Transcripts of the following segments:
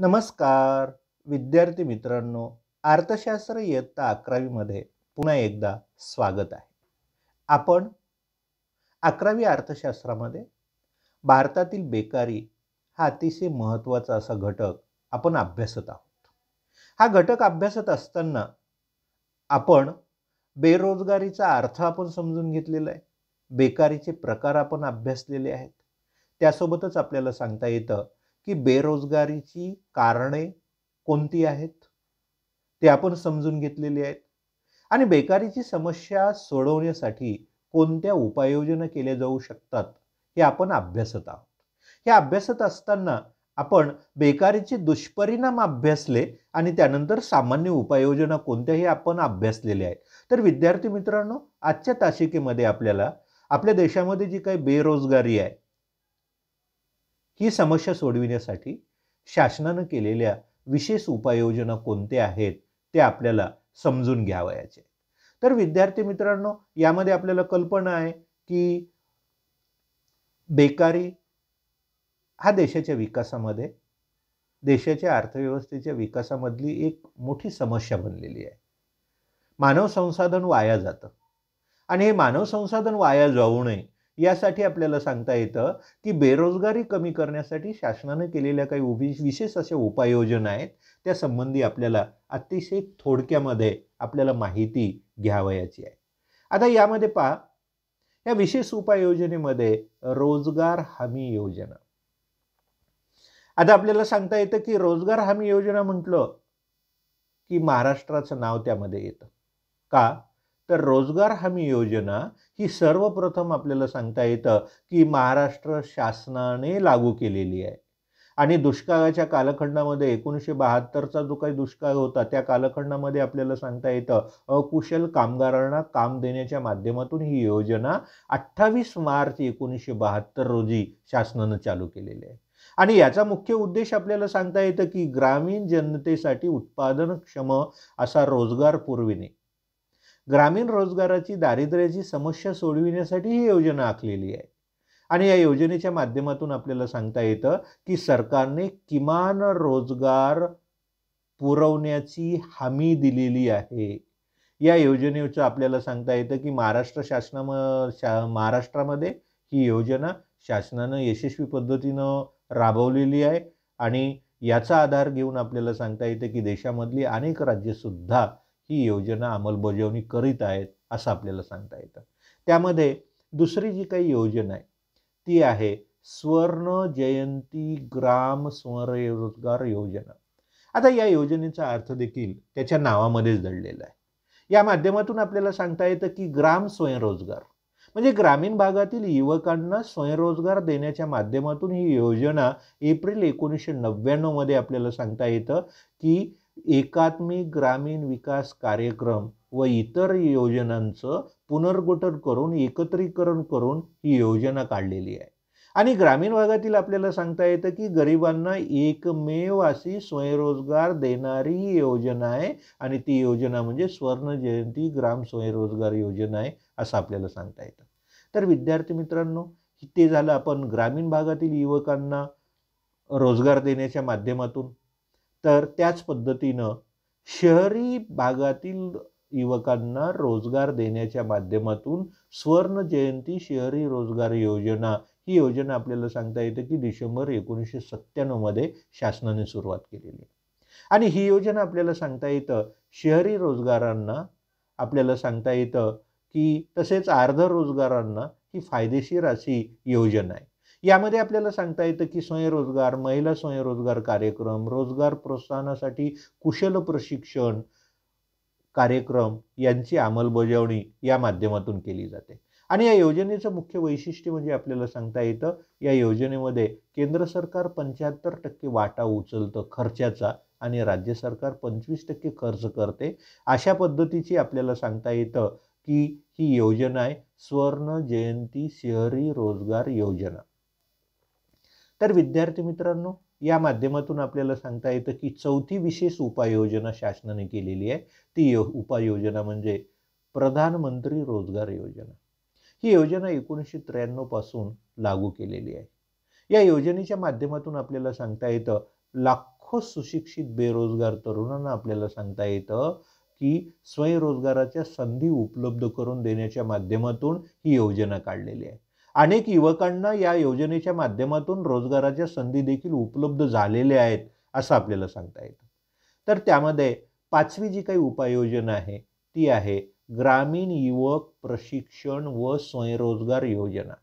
नमस्कार विद्यार्थी मित्रांनो अर्थशास्त्र इयत्ता अकरावीमध्ये पुन्हा एकदा स्वागत आहे आपण अकरावी अर्थशास्त्रामध्ये भारतातील बेकारी हा अतिशय महत्त्वाचा असा घटक आपण अभ्यासत आहोत हा घटक अभ्यासत असताना आपण बेरोजगारीचा अर्थ आपण समजून घेतलेला आहे बेकारीचे प्रकार आपण अभ्यासलेले आहेत त्यासोबतच आपल्याला सांगता येतं की बेरोजगारीची कारणे कोणती आहेत ते आपण समजून घेतलेली आहेत आणि बेकारीची समस्या सोडवण्यासाठी कोणत्या उपाययोजना केल्या जाऊ शकतात हे आपण अभ्यासत आहोत हे अभ्यासत असताना आपण बेकारीचे दुष्परिणाम अभ्यासले आणि त्यानंतर सामान्य उपाययोजना कोणत्याही आपण अभ्यासलेल्या आहेत तर विद्यार्थी मित्रांनो आजच्या तासिकेमध्ये आपल्याला आपल्या देशामध्ये जी काही बेरोजगारी आहे ही समस्या सोडविण्यासाठी शासनानं केलेल्या विशेष उपाययोजना कोणत्या आहेत ते आपल्याला समजून घ्यावयाचे तर विद्यार्थी मित्रांनो यामध्ये आपल्याला कल्पना आहे की बेकारी हा देशाच्या विकासामध्ये देशाच्या अर्थव्यवस्थेच्या विकासामधली एक मोठी समस्या बनलेली आहे मानव संसाधन वाया जातं आणि हे मानव संसाधन वाया जाऊ नये यासाठी आपल्याला सांगता येतं की बेरोजगारी कमी करण्यासाठी शासनानं केलेल्या काही उभी विशेष अशा उपाययोजना आहेत त्या संबंधी आपल्याला अतिशय थोडक्यामध्ये आपल्याला माहिती घ्यावयाची आहे आता यामध्ये पहा या विशेष उपाययोजनेमध्ये रोजगार हमी योजना आता आपल्याला सांगता येतं की रोजगार हमी योजना म्हटलं की महाराष्ट्राचं नाव त्यामध्ये येतं का तर रोजगार हमी योजना ही सर्वप्रथम आपल्याला सांगता येतं की महाराष्ट्र शासनाने लागू केलेली आहे आणि दुष्काळाच्या कालखंडामध्ये एकोणीसशे बहात्तरचा जो काही दुष्काळ होता त्या कालखंडामध्ये आपल्याला सांगता येतं अकुशल कामगारांना काम देण्याच्या माध्यमातून ही योजना अठ्ठावीस मार्च एकोणीसशे बहात्तर रोजी शासनानं चालू केलेली आहे आणि याचा मुख्य उद्देश आपल्याला सांगता येतं की ग्रामीण जनतेसाठी उत्पादनक्षम असा रोजगार पुरविणे ग्रामीण रोजगाराची दारिद्र्याची समस्या सोडविण्यासाठी ही योजना आखलेली आहे आणि या योजनेच्या माध्यमातून आपल्याला सांगता येतं की सरकारने किमान रोजगार पुरवण्याची हमी दिलेली आहे या योजनेचं आपल्याला सांगता येतं की महाराष्ट्र शासनाम शा महाराष्ट्रामध्ये ही योजना शासनानं यशस्वी पद्धतीनं राबवलेली आहे आणि याचा आधार घेऊन आपल्याला सांगता येतं की देशामधली अनेक राज्यसुद्धा ही योजना अंमलबजावणी करीत आहेत असं आपल्याला सांगता येतं त्यामध्ये दुसरी जी काही योजना आहे ती आहे स्वर्ण जयंती ग्राम स्वरोजगार योजना आता या योजनेचा अर्थ देखील त्याच्या नावामध्येच दडलेला आहे या माध्यमातून आपल्याला सांगता येतं की ग्राम स्वयंरोजगार म्हणजे ग्रामीण भागातील युवकांना स्वयंरोजगार देण्याच्या माध्यमातून ही योजना एप्रिल एकोणीसशे नव्याण्णवमध्ये आपल्याला सांगता येतं की एकात्मिक ग्रामीण विकास कार्यक्रम व इतर योजनांचं पुनर्गठन करून एकत्रीकरण करून ही योजना काढलेली आहे आणि ग्रामीण भागातील आपल्याला सांगता येतं की गरिबांना एकमेव अशी स्वयंरोजगार देणारी योजना आहे आणि ती योजना म्हणजे स्वर्ण जयंती ग्राम स्वयंरोजगार योजना आहे असं आपल्याला सांगता येतं तर विद्यार्थी मित्रांनो ते झालं आपण ग्रामीण भागातील युवकांना रोजगार देण्याच्या माध्यमातून तर त्याच पद्धतीनं शहरी भागातील युवकांना रोजगार देण्याच्या माध्यमातून स्वर्ण जयंती शहरी रोजगार योजना ही योजना आपल्याला सांगता येते की डिसेंबर एकोणीसशे सत्त्याण्णवमध्ये शासनाने सुरुवात केलेली आणि ही योजना आपल्याला सांगता येतं शहरी रोजगारांना आपल्याला सांगता येतं की तसेच अर्ध रोजगारांना ही फायदेशीर अशी योजना आहे यामध्ये आपल्याला सांगता येतं की स्वयंरोजगार महिला स्वयंरोजगार कार्यक्रम रोजगार प्रोत्साहनासाठी कुशल प्रशिक्षण कार्यक्रम यांची अंमलबजावणी या माध्यमातून केली जाते आणि या योजनेचं मुख्य वैशिष्ट्य म्हणजे आपल्याला सांगता येतं या योजनेमध्ये केंद्र सरकार पंच्याहत्तर टक्के वाटा उचलतं खर्चाचा आणि राज्य सरकार पंचवीस टक्के खर्च करते अशा पद्धतीची आपल्याला सांगता येतं की ही योजना आहे स्वर्ण जयंती शहरी रोजगार योजना तर विद्यार्थी मित्रांनो या माध्यमातून आपल्याला सांगता येतं की चौथी विशेष उपाययोजना शासनाने केलेली आहे ती यो उपाययोजना म्हणजे प्रधानमंत्री रोजगार योजना ही योजना एकोणीसशे त्र्याण्णवपासून लागू केलेली आहे या योजनेच्या माध्यमातून आपल्याला सांगता येतं लाखो सुशिक्षित बेरोजगार तरुणांना आपल्याला सांगता येतं की स्वयंरोजगाराच्या संधी उपलब्ध करून देण्याच्या माध्यमातून ही योजना काढलेली आहे अनेक युवकांना या योजनेच्या माध्यमातून रोजगाराच्या संधी देखील उपलब्ध झालेल्या आहेत असं आपल्याला सांगता येतं तर त्यामध्ये पाचवी जी काही उपाययोजना आहे ती आहे ग्रामीण युवक प्रशिक्षण व स्वयंरोजगार योजना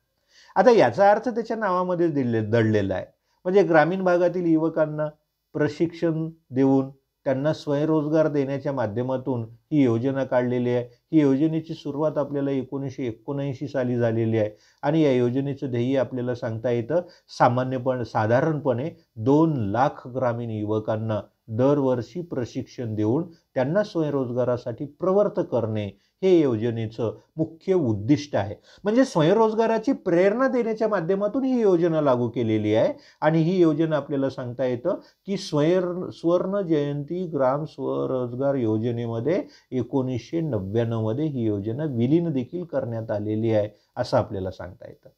आता याचा अर्थ त्याच्या नावामध्येच दिले दडलेला आहे म्हणजे ग्रामीण भागातील युवकांना प्रशिक्षण देऊन त्यांना स्वयंरोजगार देण्याच्या माध्यमातून ही योजना काढलेली आहे ही योजनेची सुरुवात आपल्याला एकोणीसशे एकोणऐंशी साली झालेली आहे आणि या योजनेचं ध्येय आपल्याला सांगता येतं सामान्यपण साधारणपणे दोन लाख ग्रामीण युवकांना दरवर्षी प्रशिक्षण देऊन त्यांना स्वयंरोजगारासाठी प्रवृत्त करणे हे योजनेचं मुख्य उद्दिष्ट आहे म्हणजे स्वयंरोजगाराची प्रेरणा देण्याच्या माध्यमातून ही योजना लागू केलेली आहे आणि ही योजना आपल्याला सांगता येतं की स्वयं स्वर्ण जयंती ग्राम स्वरोजगार योजनेमध्ये एकोणीसशे नव्याण्णवमध्ये ही योजना विलीन देखील करण्यात आलेली आहे असं आपल्याला सांगता येतं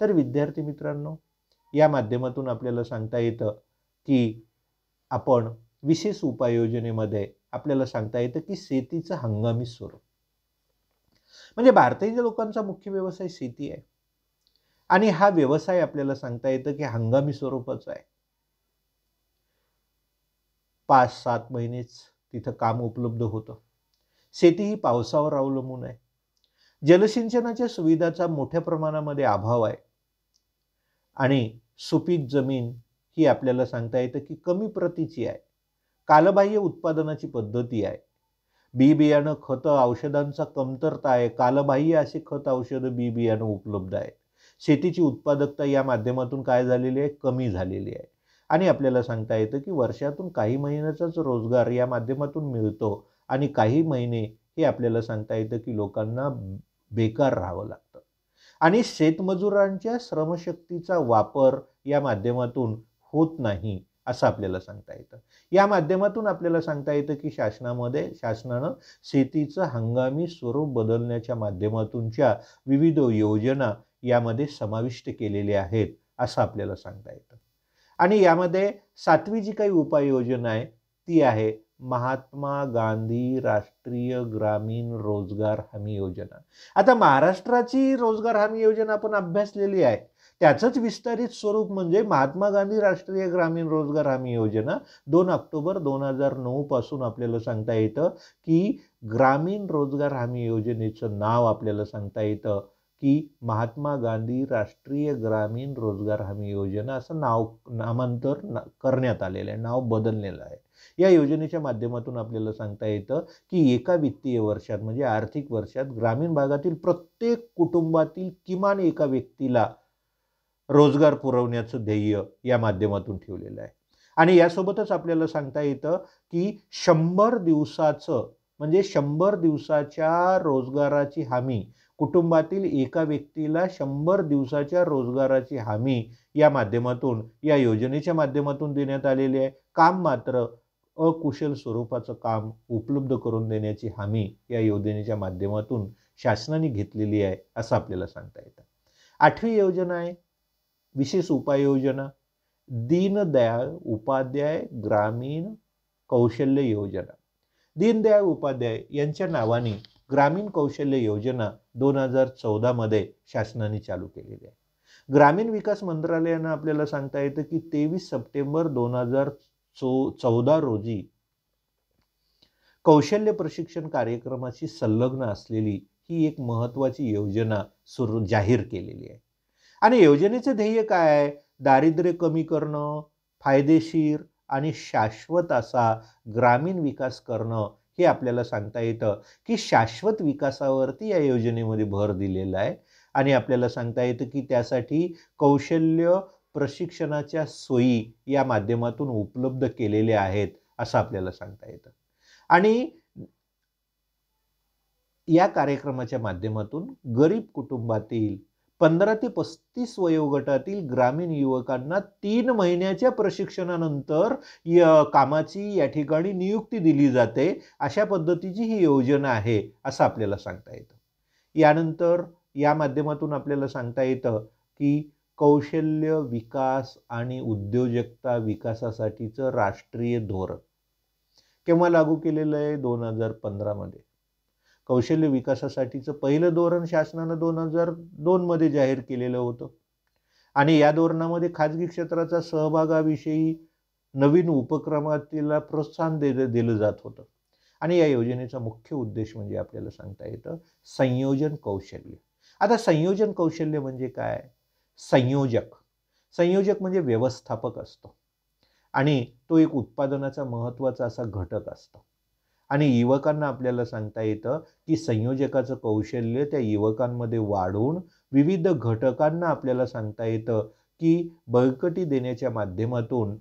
तर विद्यार्थी मित्रांनो या माध्यमातून आपल्याला सांगता येतं की आपण विशेष उपाययोजनेमध्ये आपल्याला सांगता येतं की शेतीचं हंगामी स्वरूप म्हणजे भारतीय लोकांचा मुख्य व्यवसाय शेती आहे आणि हा व्यवसाय आपल्याला सांगता येतं की हंगामी स्वरूपाचा आहे पाच सात महिनेच तिथं काम उपलब्ध होतं शेती ही पावसावर अवलंबून आहे जलसिंचनाच्या सुविधाचा मोठ्या प्रमाणामध्ये अभाव आहे आणि सुपीक जमीन ही आपल्याला सांगता येतं की कमी प्रतीची आहे कालबाह्य उत्पादनाची पद्धती आहे बी बियाणं खतं औषधांचा कमतरता आहे कालबाह्य अशी खत औषधं बी बियाणं उपलब्ध आहेत शेतीची उत्पादकता या माध्यमातून काय झालेली आहे कमी झालेली आहे आणि आपल्याला सांगता येतं की वर्षातून काही महिन्याचाच रोजगार या माध्यमातून मिळतो आणि काही महिने हे आपल्याला सांगता येतं की लोकांना बेकार राहावं लागतं आणि शेतमजुरांच्या श्रमशक्तीचा वापर या माध्यमातून होत नाही असं आपल्याला सांगता येतं या माध्यमातून आपल्याला सांगता येतं की शासनामध्ये शासनानं शेतीचं हंगामी स्वरूप बदलण्याच्या माध्यमातूनच्या विविध योजना यामध्ये समाविष्ट केलेल्या आहेत असं आपल्याला सांगता येतं आणि यामध्ये सातवी जी काही उपाययोजना आहे ती आहे महात्मा गांधी राष्ट्रीय ग्रामीण रोजगार हमी योजना आता महाराष्ट्राची रोजगार हमी योजना आपण अभ्यासलेली आहे त्याचंच विस्तारित स्वरूप म्हणजे महात्मा गांधी राष्ट्रीय ग्रामीण रोजगार हमी योजना दोन ऑक्टोबर दोन हजार नऊपासून आपल्याला सांगता येतं की ग्रामीण रोजगार हमी योजनेचं नाव आपल्याला सांगता येतं की महात्मा गांधी राष्ट्रीय ग्रामीण रोजगार हमी योजना असं नाव नामांतर ना करण्यात आलेलं आहे नाव बदललेलं आहे या योजनेच्या माध्यमातून आपल्याला सांगता येतं की एका वित्तीय वर्षात म्हणजे आर्थिक वर्षात ग्रामीण भागातील प्रत्येक कुटुंबातील किमान एका व्यक्तीला रोजगार पुरवण्याचं ध्येय या माध्यमातून ठेवलेलं आहे आणि यासोबतच आपल्याला सांगता येतं की शंभर दिवसाचं म्हणजे शंभर दिवसाच्या रोजगाराची हमी कुटुंबातील एका व्यक्तीला शंभर दिवसाच्या रोजगाराची हमी या माध्यमातून या योजनेच्या माध्यमातून देण्यात आलेली आहे काम मात्र अकुशल स्वरूपाचं काम उपलब्ध करून देण्याची हमी या योजनेच्या माध्यमातून शासनाने घेतलेली आहे असं आपल्याला सांगता येतं आठवी योजना आहे विशेष उपाययोजना दीनदयाळ उपाध्याय ग्रामीण कौशल्य योजना दीनदयाळ उपाध्याय यांच्या नावाने ग्रामीण कौशल्य योजना दोन हजार मध्ये शासनाने चालू केलेली आहे ग्रामीण विकास मंत्रालयानं आपल्याला सांगता येतं की तेवीस सप्टेंबर दोन हजार चौ चौदा रोजी कौशल्य प्रशिक्षण कार्यक्रमाशी संलग्न असलेली ही एक महत्त्वाची योजना सुरू जाहीर केलेली आहे आणि योजनेचं ध्येय काय आहे दारिद्र्य कमी करणं फायदेशीर आणि शाश्वत असा ग्रामीण विकास करणं हे आपल्याला सांगता येतं की शाश्वत विकासावरती या योजनेमध्ये भर दिलेला आहे आणि आपल्याला सांगता येतं की त्यासाठी कौशल्य प्रशिक्षणाच्या सोयी या माध्यमातून उपलब्ध केलेल्या आहेत असं आपल्याला सांगता येतं आणि या कार्यक्रमाच्या माध्यमातून गरीब कुटुंबातील पंधरा ते पस्तीस वयोगटातील ग्रामीण युवकांना तीन महिन्याच्या प्रशिक्षणानंतर य कामाची या ठिकाणी नियुक्ती दिली जाते अशा पद्धतीची ही योजना आहे असं आपल्याला सांगता येतं यानंतर या माध्यमातून आपल्याला सांगता येतं की कौशल्य विकास आणि उद्योजकता विकासासाठीचं राष्ट्रीय धोरण केव्हा लागू केलेलं आहे दोन हजार पंधरामध्ये कौशल्य विकासासाठीचं पहिलं धोरण शासनानं दोन हजार दोनमध्ये जाहीर केलेलं होतं आणि या धोरणामध्ये खाजगी क्षेत्राचा सहभागाविषयी नवीन उपक्रमातीला प्रोत्साहन दे दिलं जात होतं आणि या योजनेचा मुख्य उद्देश म्हणजे आपल्याला सांगता येतं संयोजन कौशल्य आता संयोजन कौशल्य म्हणजे काय संयोजक संयोजक म्हणजे व्यवस्थापक असतो आणि तो एक उत्पादनाचा महत्त्वाचा असा घटक असतो आणि युवकांना आपल्याला सांगता येतं की संयोजकाचं कौशल्य त्या युवकांमध्ये वाढवून विविध घटकांना आपल्याला सांगता येतं की बळकटी देण्याच्या माध्यमातून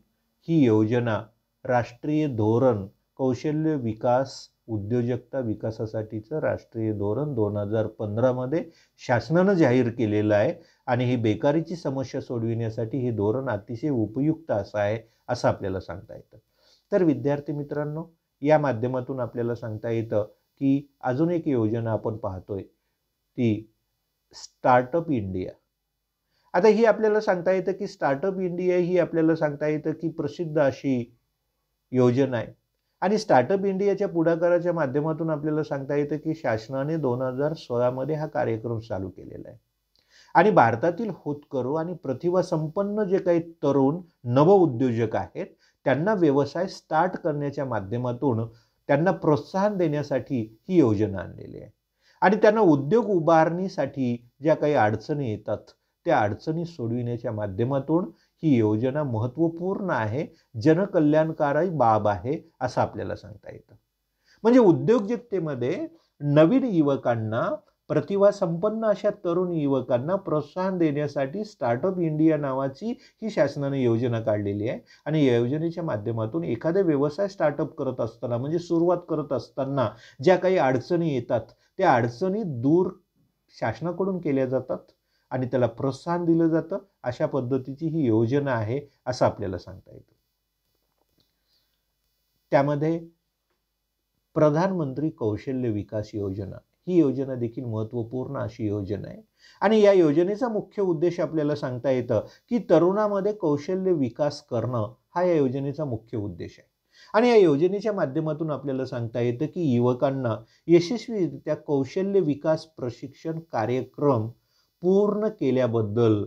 ही योजना राष्ट्रीय धोरण कौशल्य विकास उद्योजकता विकासासाठीचं राष्ट्रीय धोरण दोन हजार पंधरामध्ये शासनानं जाहीर केलेलं आहे आणि ही बेकारीची समस्या सोडविण्यासाठी हे धोरण अतिशय उपयुक्त असं आहे असं आपल्याला सांगता येतं तर विद्यार्थी मित्रांनो या माध्यमातून आपल्याला सांगता येतं की अजून एक योजना आपण पाहतोय ती स्टार्टअप इंडिया आता ही आपल्याला सांगता येतं की स्टार्टअप इंडिया ही आपल्याला सांगता येतं की प्रसिद्ध अशी योजना आहे आणि स्टार्टअप इंडियाच्या पुढाकाराच्या माध्यमातून आपल्याला सांगता येतं की शासनाने दोन हजार सोळामध्ये हा कार्यक्रम चालू केलेला आहे आणि भारतातील होतकरू आणि प्रतिभा संपन्न जे काही तरुण नवउद्योजक आहेत त्यांना व्यवसाय स्टार्ट करण्याच्या माध्यमातून त्यांना प्रोत्साहन देण्यासाठी ही योजना आणलेली आहे आणि त्यांना उद्योग उभारणीसाठी ज्या काही अडचणी येतात त्या अडचणी सोडविण्याच्या माध्यमातून ही योजना महत्त्वपूर्ण आहे जनकल्याणकारी बाब आहे असं आपल्याला सांगता येतं म्हणजे उद्योजकतेमध्ये नवीन युवकांना प्रतिभा संपन्न अशा तरुण युवकांना प्रोत्साहन देण्यासाठी स्टार्टअप इंडिया नावाची ही शासनाने योजना काढलेली आहे आणि या योजनेच्या माध्यमातून एखादा व्यवसाय स्टार्टअप करत असताना म्हणजे सुरुवात करत असताना ज्या काही अडचणी येतात त्या अडचणी दूर शासनाकडून केल्या जातात आणि त्याला प्रोत्साहन दिलं जातं अशा पद्धतीची ही योजना आहे असं आपल्याला सांगता येतं त्यामध्ये प्रधानमंत्री कौशल्य विकास योजना ही योजना देखील महत्त्वपूर्ण अशी योजना आहे आणि या योजनेचा मुख्य उद्देश आपल्याला सांगता येतं की तरुणामध्ये कौशल्य विकास करणं हा या योजनेचा मुख्य उद्देश आहे आणि या योजनेच्या माध्यमातून आपल्याला सांगता येतं की युवकांना यशस्वीरित्या कौशल्य विकास प्रशिक्षण कार्यक्रम पूर्ण केल्याबद्दल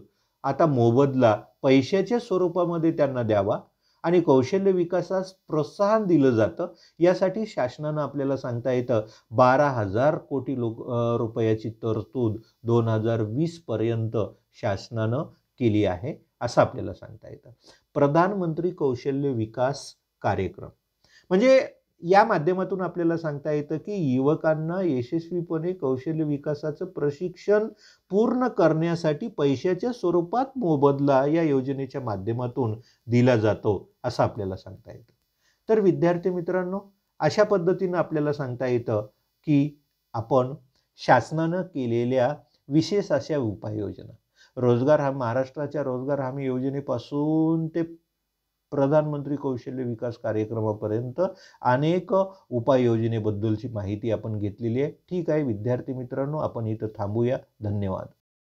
आता मोबदला पैशाच्या स्वरूपामध्ये त्यांना द्यावा आणि कौशल्य विकासास प्रोत्साहन दिलं जातं यासाठी शासनानं आपल्याला सांगता येतं बारा हजार कोटी लोक रुपयाची तरतूद दोन हजार वीसपर्यंत शासनानं केली आहे असं आपल्याला सांगता येतं प्रधानमंत्री कौशल्य विकास कार्यक्रम म्हणजे या माध्यमातून आपल्याला सांगता येतं की युवकांना यशस्वीपणे कौशल्य विकासाचं प्रशिक्षण पूर्ण करण्यासाठी पैशाच्या स्वरूपात मोबदला या योजनेच्या माध्यमातून दिला जातो असं आपल्याला सांगता येतं तर विद्यार्थी मित्रांनो अशा पद्धतीनं आपल्याला सांगता येतं की आपण शासनानं केलेल्या विशेष अशा उपाययोजना रोजगार हा महाराष्ट्राच्या रोजगार हमी योजनेपासून ते प्रधानमंत्री कौशल्य विकास कार्यक्रमापर्यंत अनेक उपाययोजनेबद्दलची माहिती आपण घेतलेली आहे ठीक आहे विद्यार्थी मित्रांनो आपण इथं थांबूया धन्यवाद